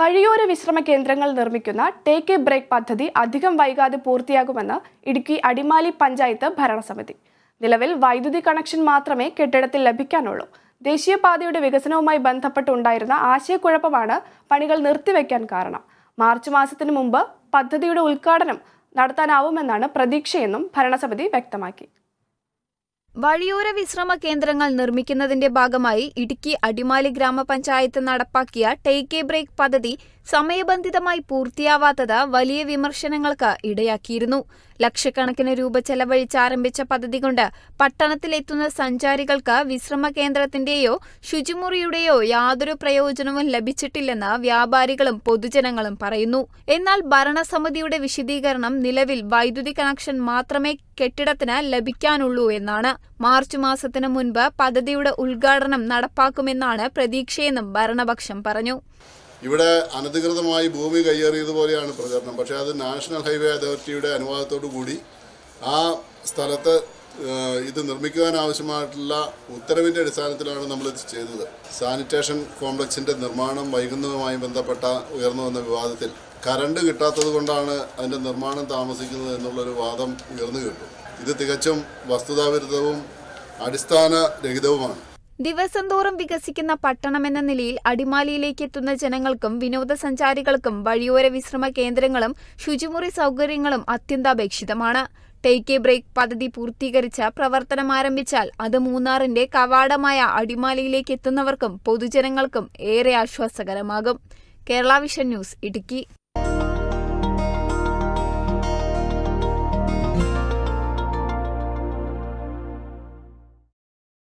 വഴിയോര വിശ്രമ കേന്ദ്രങ്ങൾ നിർമ്മിക്കുന്ന ടേക്ക് എ ബ്രേക്ക് പദ്ധതി അധികം വൈകാതെ പൂർത്തിയാകുമെന്ന് ഇടുക്കി അടിമാലി പഞ്ചായത്ത് ഭരണസമിതി നിലവിൽ വൈദ്യുതി കണക്ഷൻ മാത്രമേ കെട്ടിടത്തിൽ ലഭിക്കാനുള്ളൂ ദേശീയപാതയുടെ വികസനവുമായി ബന്ധപ്പെട്ടുണ്ടായിരുന്ന ആശയക്കുഴപ്പമാണ് പണികൾ നിർത്തിവെക്കാൻ കാരണം മാർച്ച് മാസത്തിനു മുമ്പ് പദ്ധതിയുടെ ഉദ്ഘാടനം നടത്താനാവുമെന്നാണ് പ്രതീക്ഷയെന്നും ഭരണസമിതി വ്യക്തമാക്കി വഴിയോര വിശ്രമ കേന്ദ്രങ്ങൾ നിർമ്മിക്കുന്നതിന്റെ ഭാഗമായി ഇടുക്കി അടിമാലി ഗ്രാമപഞ്ചായത്ത് നടപ്പാക്കിയ ടേക്ക് എ ബ്രേക്ക് പദ്ധതി സമയബന്ധിതമായി പൂർത്തിയാവാത്തത് വലിയ വിമർശനങ്ങൾക്ക് ഇടയാക്കിയിരുന്നു ലക്ഷക്കണക്കിന് രൂപ ചെലവഴിച്ച് ആരംഭിച്ച പദ്ധതി കൊണ്ട് പട്ടണത്തിലെത്തുന്ന സഞ്ചാരികൾക്ക് വിശ്രമ കേന്ദ്രത്തിന്റെയോ ശുചിമുറിയുടെയോ യാതൊരു പ്രയോജനവും ലഭിച്ചിട്ടില്ലെന്ന് വ്യാപാരികളും പൊതുജനങ്ങളും പറയുന്നു എന്നാൽ ഭരണസമിതിയുടെ വിശദീകരണം നിലവിൽ വൈദ്യുതി കണക്ഷൻ മാത്രമേ കെട്ടിടത്തിന് ലഭിക്കാനുള്ളൂ എന്നാണ് മാർച്ച് മാസത്തിന് മുൻപ് പദ്ധതിയുടെ ഉദ്ഘാടനം നടപ്പാക്കുമെന്നാണ് പ്രതീക്ഷയെന്നും ഭരണപക്ഷം പറഞ്ഞു ഇവിടെ അനധികൃതമായി ഭൂമി കയ്യേറിയതുപോലെയാണ് പ്രചരണം പക്ഷേ അത് നാഷണൽ ഹൈവേ അതോറിറ്റിയുടെ അനുവാദത്തോടു കൂടി ആ സ്ഥലത്ത് ഇത് നിർമ്മിക്കുവാനാവശ്യമായിട്ടുള്ള ഉത്തരവിൻ്റെ അടിസ്ഥാനത്തിലാണ് നമ്മളിത് ചെയ്തത് സാനിറ്റേഷൻ കോംപ്ലക്സിൻ്റെ നിർമ്മാണം വൈകുന്നതുമായി ബന്ധപ്പെട്ട ഉയർന്നു വന്ന വിവാദത്തിൽ കറണ്ട് കിട്ടാത്തത് കൊണ്ടാണ് അതിൻ്റെ നിർമ്മാണം താമസിക്കുന്നത് എന്നുള്ളൊരു വാദം ഉയർന്നു കേട്ടു ഇത് തികച്ചും വസ്തുതാവിരുദ്ധവും അടിസ്ഥാനരഹിതവുമാണ് ദിവസം തോറും വികസിക്കുന്ന പട്ടണമെന്ന നിലയിൽ അടിമാലിയിലേക്ക് എത്തുന്ന ജനങ്ങൾക്കും വിനോദസഞ്ചാരികൾക്കും വഴിയോര വിശ്രമ കേന്ദ്രങ്ങളും ശുചിമുറി സൗകര്യങ്ങളും അത്യന്താപേക്ഷിതമാണ് ടേക്ക് എ ബ്രേക്ക് പദ്ധതി പൂർത്തീകരിച്ച പ്രവർത്തനം ആരംഭിച്ചാൽ അത് മൂന്നാറിന്റെ കവാടമായ അടിമാലിയിലേക്ക് എത്തുന്നവർക്കും പൊതുജനങ്ങൾക്കും ഏറെ ആശ്വാസകരമാകും കേരള വിഷൻ ന്യൂസ് ഇടുക്കി